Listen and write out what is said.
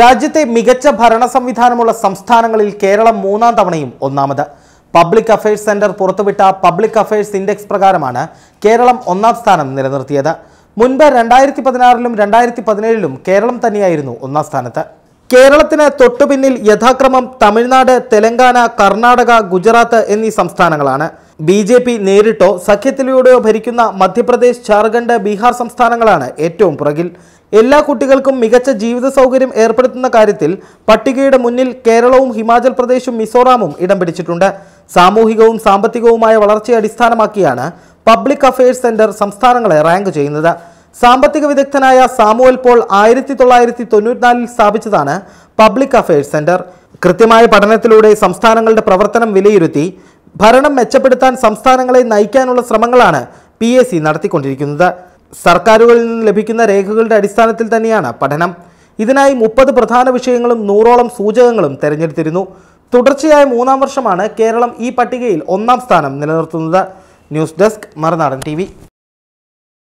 രാജ്യത്തെ മികച്ച ഭരണ സംവിധാനമുള്ള സംസ്ഥാനങ്ങളിൽ കേരളം മൂന്നാം തവണയും ഒന്നാമത് പബ്ലിക് അഫയേഴ്സ് സെന്റർ പുറത്തുവിട്ട പബ്ലിക് അഫയേഴ്സ് ഇൻഡെക്സ് പ്രകാരമാണ് കേരളം ഒന്നാം സ്ഥാനം നിലനിർത്തിയത് മുൻപ് രണ്ടായിരത്തി പതിനാറിലും രണ്ടായിരത്തി പതിനേഴിലും കേരളം തന്നെയായിരുന്നു ഒന്നാം സ്ഥാനത്ത് കേരളത്തിന് തൊട്ടുപിന്നിൽ യഥാക്രമം തമിഴ്നാട് തെലങ്കാന കർണാടക ഗുജറാത്ത് എന്നീ സംസ്ഥാനങ്ങളാണ് ബി ജെ പി നേരിട്ടോ സഖ്യത്തിലൂടെയോ ഭരിക്കുന്ന മധ്യപ്രദേശ് ജാർഖണ്ഡ് ബീഹാർ സംസ്ഥാനങ്ങളാണ് ഏറ്റവും പുറകിൽ എല്ലാ കുട്ടികൾക്കും മികച്ച ജീവിത സൗകര്യം ഏർപ്പെടുത്തുന്ന കാര്യത്തിൽ പട്ടികയുടെ മുന്നിൽ കേരളവും ഹിമാചൽ പ്രദേശും മിസോറാമും ഇടം പിടിച്ചിട്ടുണ്ട് സാമൂഹികവും സാമ്പത്തികവുമായ വളർച്ചയെ അടിസ്ഥാനമാക്കിയാണ് പബ്ലിക് അഫയേഴ്സ് സെന്റർ സംസ്ഥാനങ്ങളെ റാങ്ക് ചെയ്യുന്നത് സാമ്പത്തിക വിദഗ്ധനായ സാമുവൽ പോൾ ആയിരത്തി തൊള്ളായിരത്തി തൊണ്ണൂറ്റിനാലിൽ സ്ഥാപിച്ചതാണ് പബ്ലിക് അഫയേഴ്സ് സെന്റർ കൃത്യമായ പഠനത്തിലൂടെ സംസ്ഥാനങ്ങളുടെ പ്രവർത്തനം വിലയിരുത്തി ഭരണം മെച്ചപ്പെടുത്താൻ സംസ്ഥാനങ്ങളെ നയിക്കാനുള്ള ശ്രമങ്ങളാണ് പി എ സി നടത്തിക്കൊണ്ടിരിക്കുന്നത് സർക്കാരുകളിൽ നിന്ന് ലഭിക്കുന്ന രേഖകളുടെ അടിസ്ഥാനത്തിൽ തന്നെയാണ് പഠനം ഇതിനായി മുപ്പത് പ്രധാന വിഷയങ്ങളും നൂറോളം സൂചകങ്ങളും തിരഞ്ഞെടുത്തിരുന്നു തുടർച്ചയായ മൂന്നാം വർഷമാണ് കേരളം ഈ പട്ടികയിൽ ഒന്നാം സ്ഥാനം നിലനിർത്തുന്നത് ന്യൂസ് ഡെസ്ക് മറുനാടൻ ടി